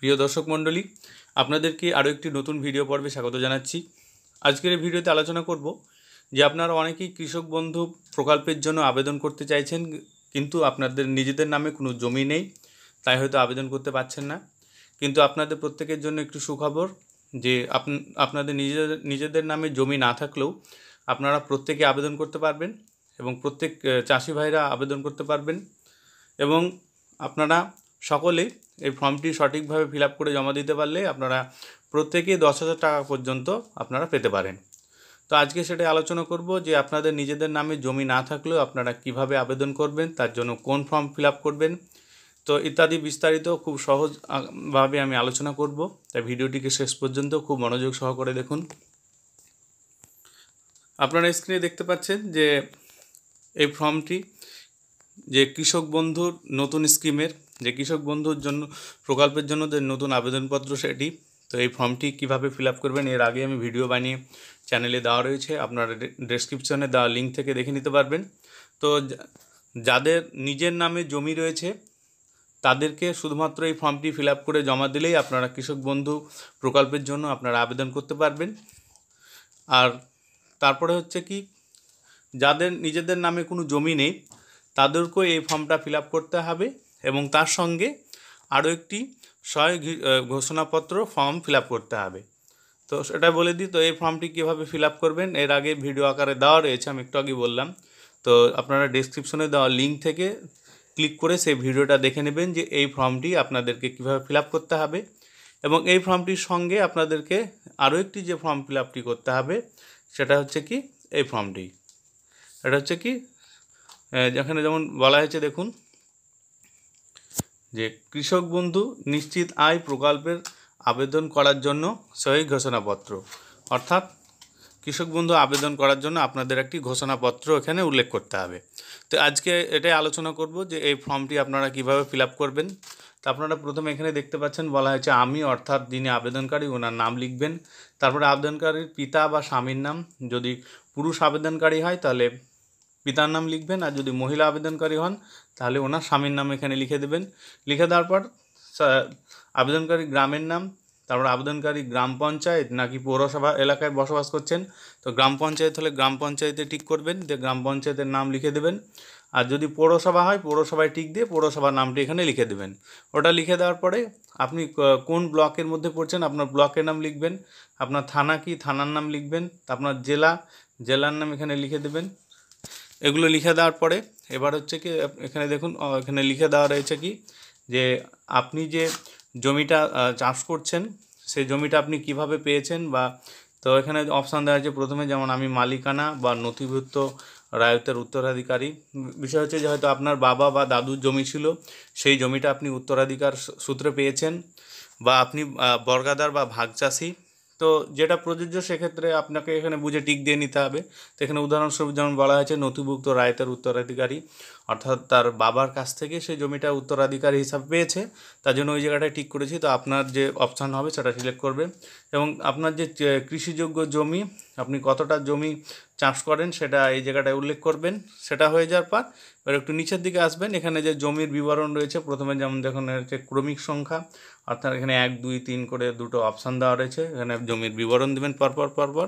প্রিয় দর্শক মণ্ডলী আপনাদেরকে আরও একটি নতুন ভিডিও পর্বে স্বাগত জানাচ্ছি আজকের এই ভিডিওতে আলোচনা করব যে আপনারা অনেকেই কৃষক বন্ধু প্রকল্পের জন্য আবেদন করতে চাইছেন কিন্তু আপনাদের নিজেদের নামে কোনো জমি নেই তাই হয়তো আবেদন করতে পারছেন না কিন্তু আপনাদের প্রত্যেকের জন্য একটু সুখবর যে আপনাদের নিজেদের নিজেদের নামে জমি না থাকলেও আপনারা প্রত্যেকে আবেদন করতে পারবেন এবং প্রত্যেক চাষি ভাইরা আবেদন করতে পারবেন এবং আপনারা সকলে এই ফর্মটি সঠিকভাবে ফিল করে জমা দিতে পারলে আপনারা প্রত্যেকেই দশ হাজার টাকা পর্যন্ত আপনারা পেতে পারেন তো আজকে সেটাই আলোচনা করব যে আপনাদের নিজেদের নামে জমি না থাকলেও আপনারা কিভাবে আবেদন করবেন তার জন্য কোন ফর্ম ফিল করবেন তো ইত্যাদি বিস্তারিত খুব সহজভাবে আমি আলোচনা করব তাই ভিডিওটিকে শেষ পর্যন্ত খুব মনোযোগ সহকারে দেখুন আপনারা স্ক্রিনে দেখতে পাচ্ছেন যে এই ফর্মটি যে কৃষক বন্ধুর নতুন স্কিমের যে কৃষক বন্ধুর জন্য প্রকল্পের জন্য যে নতুন আবেদনপত্র সেটি তো এই ফর্মটি কিভাবে ফিল আপ করবেন এর আগে আমি ভিডিও বানিয়ে চ্যানেলে দেওয়া রয়েছে আপনারা ডেসক্রিপশনে দেওয়া লিঙ্ক থেকে দেখে নিতে পারবেন তো যাদের নিজের নামে জমি রয়েছে তাদেরকে শুধুমাত্র এই ফর্মটি ফিল আপ করে জমা দিলেই আপনারা কৃষক বন্ধু প্রকল্পের জন্য আপনারা আবেদন করতে পারবেন আর তারপরে হচ্ছে কি যাদের নিজেদের নামে কোনো জমি নেই তাদেরকেও এই ফর্মটা ফিল করতে হবে এবং তার সঙ্গে আরও একটি স্বয় ঘোষণাপত্র ফর্ম ফিল করতে হবে তো সেটা বলে দিই তো এই ফর্মটি কীভাবে ফিল করবেন এর আগে ভিডিও আকারে দেওয়া রয়েছে আমি একটু আগে বললাম তো আপনারা ডিসক্রিপশনে দেওয়া লিঙ্ক থেকে ক্লিক করে সেই ভিডিওটা দেখে নেবেন যে এই ফর্মটি আপনাদেরকে কীভাবে ফিল করতে হবে এবং এই ফর্মটির সঙ্গে আপনাদেরকে আরও একটি যে ফর্ম ফিল করতে হবে সেটা হচ্ছে কি এই ফর্মটি এটা হচ্ছে কি যেখানে যেমন বলা হয়েছে দেখুন যে কৃষক বন্ধু নিশ্চিত আয় প্রকল্পের আবেদন করার জন্য সহি ঘোষণাপত্র অর্থাৎ কৃষক বন্ধু আবেদন করার জন্য আপনাদের একটি ঘোষণাপত্র এখানে উল্লেখ করতে হবে তো আজকে এটাই আলোচনা করব যে এই ফর্মটি আপনারা কিভাবে ফিল করবেন তো আপনারা প্রথমে এখানে দেখতে পাচ্ছেন বলা হয়েছে আমি অর্থাৎ যিনি আবেদনকারী ওনার নাম লিখবেন তারপরে আবেদনকারীর পিতা বা স্বামীর নাম যদি পুরুষ আবেদনকারী হয় তাহলে পিতার নাম লিখবেন আর যদি মহিলা আবেদনকারী হন তাহলে ওনার স্বামীর নাম এখানে লিখে দেবেন লিখে দেওয়ার পর আবেদনকারী গ্রামের নাম তারপর আবেদনকারী গ্রাম পঞ্চায়েত নাকি পৌরসভা এলাকায় বসবাস করছেন তো গ্রাম পঞ্চায়েত হলে গ্রাম পঞ্চায়েতে ঠিক করবেন যে গ্রাম পঞ্চায়েতের নাম লিখে দেবেন আর যদি পৌরসভা হয় পৌরসভায় টিক দিয়ে পৌরসভার নামটি এখানে লিখে দেবেন ওটা লিখে দেওয়ার পরে আপনি কোন ব্লকের মধ্যে পড়ছেন আপনার ব্লকের নাম লিখবেন আপনার থানা কি থানার নাম লিখবেন আপনার জেলা জেলার নাম এখানে লিখে দেবেন এগুলো লিখে দেওয়ার পরে এবার হচ্ছে কি এখানে দেখুন এখানে লিখে দেওয়া রয়েছে কি যে আপনি যে জমিটা চাষ করছেন সেই জমিটা আপনি কিভাবে পেয়েছেন বা তো এখানে অপশান দেওয়া হয়েছে প্রথমে যেমন আমি মালিকানা বা নথিভুক্ত রায়তের উত্তরাধিকারী বিষয় হচ্ছে যে হয়তো আপনার বাবা বা দাদুর জমি ছিল সেই জমিটা আপনি উত্তরাধিকার সূত্রে পেয়েছেন বা আপনি বর্গাদার বা ভাগচাষী তো যেটা প্রযোজ্য সেক্ষেত্রে আপনাকে এখানে বুঝে টিক দিয়ে নিতে হবে তো এখানে উদাহরণস্বরূপ যেমন বলা হয়েছে নথিভুক্ত রায়তের উত্তরাধিকারী অর্থাৎ তার বাবার কাছ থেকে সেই জমিটা উত্তরাধিকারী হিসাবে পেয়েছে তার জন্য ওই জায়গাটায় ঠিক করেছি তো আপনার যে অপশান হবে সেটা সিলেক্ট করবে এবং আপনার যে কৃষিযোগ্য জমি আপনি কতটা জমি চাষ করেন সেটা এই জায়গাটায় উল্লেখ করবেন সেটা হয়ে যাওয়ার পর এবার একটু নিচের দিকে আসবেন এখানে যে জমির বিবরণ রয়েছে প্রথমে যেমন দেখুন হচ্ছে ক্রমিক সংখ্যা অর্থাৎ এখানে এক দুই তিন করে দুটো অপশান দেওয়া রয়েছে এখানে জমির বিবরণ দেবেন পরপর পরপর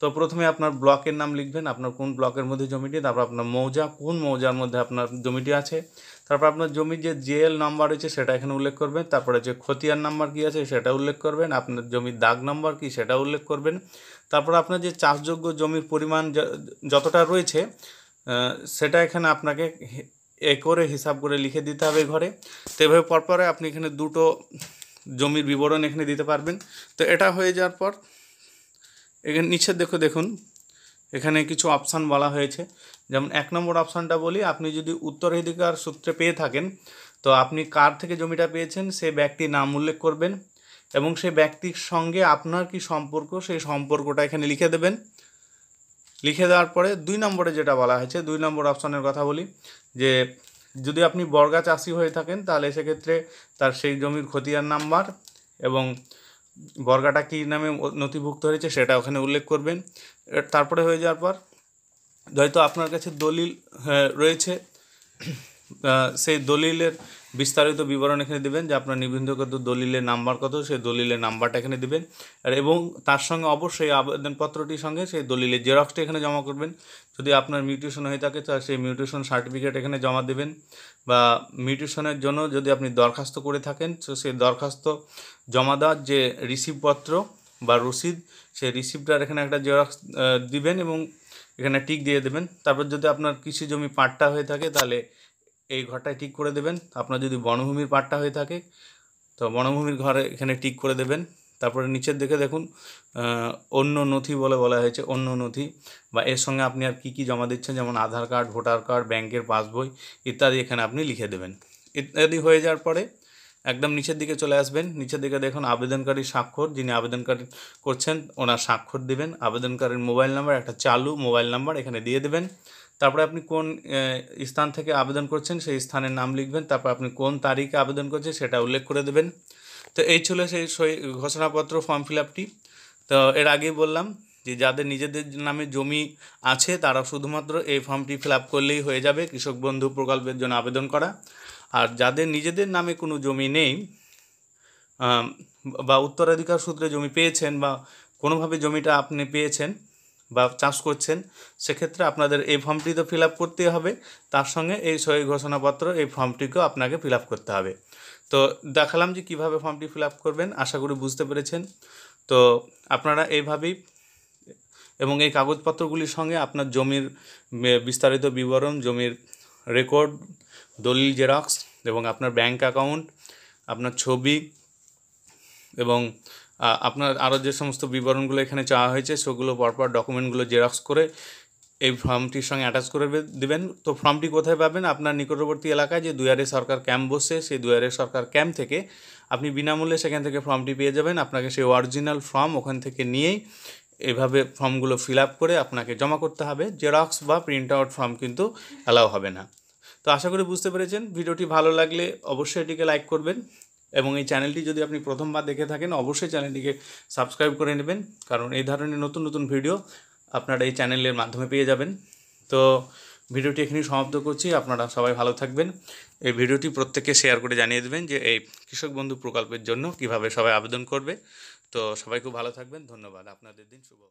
তো প্রথমে আপনার ব্লকের নাম লিখবেন আপনার কোন ব্লকের মধ্যে জমিটি তারপর আপনার মৌজা কোন মৌজার মধ্যে আপনার জমিটি আছে তারপর আপনার জমির যে জেএল নাম্বার রয়েছে সেটা এখানে উল্লেখ করবেন তারপরে যে খতিয়ান নাম্বার কী আছে সেটা উল্লেখ করবেন আপনার জমির দাগ নাম্বার কী সেটা উল্লেখ করবেন তারপর আপনার যে চাষযোগ্য জমির পরিমাণ যতটা রয়েছে সেটা এখানে আপনাকে একরে হিসাব করে লিখে দিতে হবে ঘরে তো এভাবে পরপরে আপনি এখানে দুটো জমির বিবরণ এখানে দিতে পারবেন তো এটা হয়ে যাওয়ার পর এখানে নিচে দেখো দেখুন এখানে কিছু অপশান বলা হয়েছে যেমন এক নম্বর অপশানটা বলি আপনি যদি উত্তরাধিকার সূত্রে পেয়ে থাকেন তো আপনি কার থেকে জমিটা পেয়েছেন সে ব্যক্তির নাম উল্লেখ করবেন এবং সে ব্যক্তির সঙ্গে আপনার কি সম্পর্ক সেই সম্পর্কটা এখানে লিখে দেবেন লিখে দেওয়ার পরে দুই নম্বরে যেটা বলা হয়েছে দুই নম্বর অপশানের কথা বলি যে যদি আপনি বর্গা চাষি হয়ে থাকেন তাহলে সেক্ষেত্রে তার সেই জমির খতিয়ার নাম্বার এবং বর্গাটা কী নামে নথিভুক্ত হয়েছে সেটা ওখানে উল্লেখ করবেন তারপরে হয়ে যাওয়ার পর হয়তো আপনার কাছে দলিল হ্যাঁ, রয়েছে সেই দলিলের বিস্তারিত বিবরণ এখানে দেবেন যে আপনার নিবন্ধকত দলিলের নাম্বার কত সেই দলিলের নাম্বারটা এখানে দেবেন আর এবং তার সঙ্গে অবশ্যই আবেদনপত্রটির সঙ্গে সেই দলিলের জেরক্সটা এখানে জমা করবেন যদি আপনার মিউটেশন হয়ে থাকে তা সেই মিউটেশন সার্টিফিকেট এখানে জমা দেবেন বা মিউটেশনের জন্য যদি আপনি দরখাস্ত করে থাকেন তো সেই দরখাস্ত জমা দেওয়ার যে রিসিভপত্র বা রসিদ সেই রিসিপ্টটার এখানে একটা জেরক্স দিবেন এবং এখানে টিক দিয়ে দেবেন তারপর যদি আপনার কৃষি জমি পাট্টা হয়ে থাকে তাহলে এই ঘরটায় ঠিক করে দেবেন আপনার যদি বনভূমির পাটটা হয়ে থাকে তো বনভূমির ঘরে এখানে ঠিক করে দেবেন তারপরে নিচের দিকে দেখুন অন্য নথি বলে বলা হয়েছে অন্য নথি বা এর সঙ্গে আপনি আর কী কী জমা দিচ্ছেন যেমন আধার কার্ড ভোটার কার্ড ব্যাংকের পাসবই ইত্যাদি এখানে আপনি লিখে দেবেন ইত্যাদি হয়ে যাওয়ার পরে একদম নিচের দিকে চলে আসবেন নিচের দিকে দেখুন আবেদনকারী স্বাক্ষর যিনি আবেদনকারী করছেন ওনার স্বাক্ষর দেবেন আবেদনকারীর মোবাইল নাম্বার একটা চালু মোবাইল নাম্বার এখানে দিয়ে দেবেন তারপরে আপনি কোন স্থান থেকে আবেদন করছেন সেই স্থানের নাম লিখবেন তারপর আপনি কোন তারিখে আবেদন করছেন সেটা উল্লেখ করে দেবেন তো এই ছিল সেই সই ঘোষণাপত্র ফর্ম ফিল আপটি তো এর আগেই বললাম যে যাদের নিজেদের নামে জমি আছে তারা শুধুমাত্র এই ফর্মটি ফিল আপ করলেই হয়ে যাবে কৃষক বন্ধু প্রকল্পের জন্য আবেদন করা আর যাদের নিজেদের নামে কোনো জমি নেই বা উত্তরাধিকার সূত্রে জমি পেয়েছেন বা কোনোভাবে জমিটা আপনি পেয়েছেন বা চাষ করছেন সেক্ষেত্রে আপনাদের এই ফর্মটি তো ফিল আপ করতেই হবে তার সঙ্গে এই সহি ঘোষণাপত্র এই ফর্মটিকেও আপনাকে ফিল আপ করতে হবে তো দেখালাম যে কিভাবে ফর্মটি ফিল আপ করবেন আশা করি বুঝতে পেরেছেন তো আপনারা এইভাবেই এবং এই কাগজপত্রগুলির সঙ্গে আপনার জমির বিস্তারিত বিবরণ জমির রেকর্ড দলিল জেরক্স এবং আপনার ব্যাংক অ্যাকাউন্ট আপনার ছবি এবং আপনার আরও যে সমস্ত বিবরণগুলো এখানে চাওয়া হয়েছে সেগুলো পরপর ডকুমেন্টগুলো জেরক্স করে এই ফর্মটির সঙ্গে অ্যাটাচ করে দেবেন তো ফর্মটি কোথায় পাবেন আপনার নিকটবর্তী এলাকায় যে দুয়ারে সরকার ক্যাম্প বসছে সেই দুয়ারে সরকার ক্যাম্প থেকে আপনি বিনামূল্যে সেখান থেকে ফর্মটি পেয়ে যাবেন আপনাকে সেই অরিজিনাল ফর্ম ওখান থেকে নিয়েই এভাবে ফর্মগুলো ফিল আপ করে আপনাকে জমা করতে হবে জেরক্স বা প্রিন্ট আউট ফর্ম কিন্তু অ্যালাউ হবে না তো আশা করি বুঝতে পেরেছেন ভিডিওটি ভালো লাগলে অবশ্যই এটিকে লাইক করবেন এবং এই চ্যানেলটি যদি আপনি প্রথমবার দেখে থাকেন অবশ্যই চ্যানেলটিকে সাবস্ক্রাইব করে নেবেন কারণ এই ধরনের নতুন নতুন ভিডিও আপনারা এই চ্যানেলের মাধ্যমে পেয়ে যাবেন তো ভিডিওটি এখানেই সমাপ্ত করছি আপনারা সবাই ভালো থাকবেন এই ভিডিওটি প্রত্যেককে শেয়ার করে জানিয়ে দেবেন যে এই কৃষক বন্ধু প্রকল্পের জন্য কিভাবে সবাই আবেদন করবে তো সবাই খুব ভালো থাকবেন ধন্যবাদ আপনাদের দিন শুভ